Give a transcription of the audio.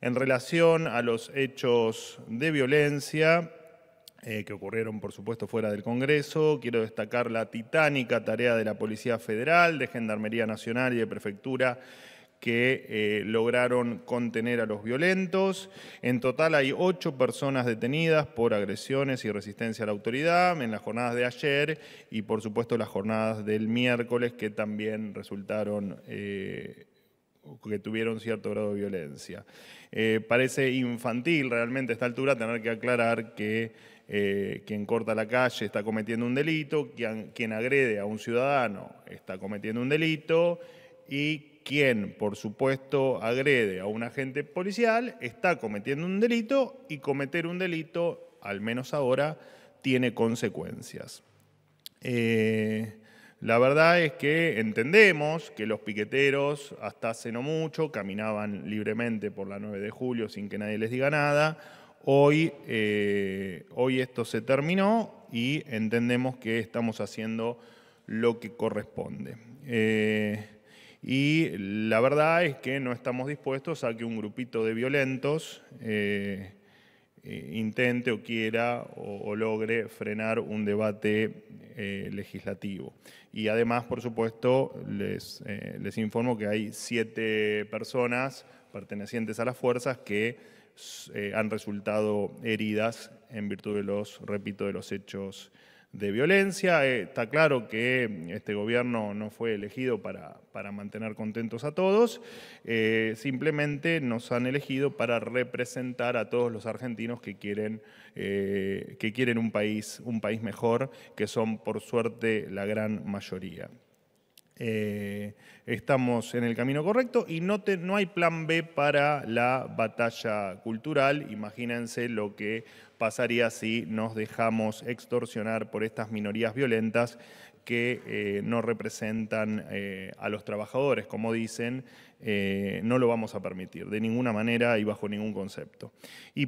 en relación a los hechos de violencia eh, que ocurrieron, por supuesto, fuera del Congreso. Quiero destacar la titánica tarea de la Policía Federal, de Gendarmería Nacional y de Prefectura que eh, lograron contener a los violentos. En total hay ocho personas detenidas por agresiones y resistencia a la autoridad en las jornadas de ayer y por supuesto las jornadas del miércoles que también resultaron eh, que tuvieron cierto grado de violencia. Eh, parece infantil realmente a esta altura tener que aclarar que eh, quien corta la calle está cometiendo un delito, quien, quien agrede a un ciudadano está cometiendo un delito y quien, por supuesto, agrede a un agente policial está cometiendo un delito y cometer un delito, al menos ahora, tiene consecuencias. Eh, la verdad es que entendemos que los piqueteros hasta hace no mucho caminaban libremente por la 9 de julio sin que nadie les diga nada. Hoy, eh, hoy esto se terminó y entendemos que estamos haciendo lo que corresponde. Eh, y la verdad es que no estamos dispuestos a que un grupito de violentos eh, intente o quiera o, o logre frenar un debate eh, legislativo. Y además, por supuesto, les, eh, les informo que hay siete personas pertenecientes a las fuerzas que eh, han resultado heridas en virtud de los, repito, de los hechos de violencia. Eh, está claro que mm, este gobierno no fue elegido para, mantener contentos a todos, eh, simplemente nos han elegido para representar a todos los argentinos que quieren, eh, que quieren un, país, un país mejor, que son por suerte la gran mayoría. Eh, estamos en el camino correcto y no, no hay plan B para la batalla cultural. Imagínense lo que pasaría si nos dejamos extorsionar por estas minorías violentas que eh, no representan eh, a los trabajadores, como dicen, no lo vamos a permitir de ninguna manera y bajo ningún concepto. Y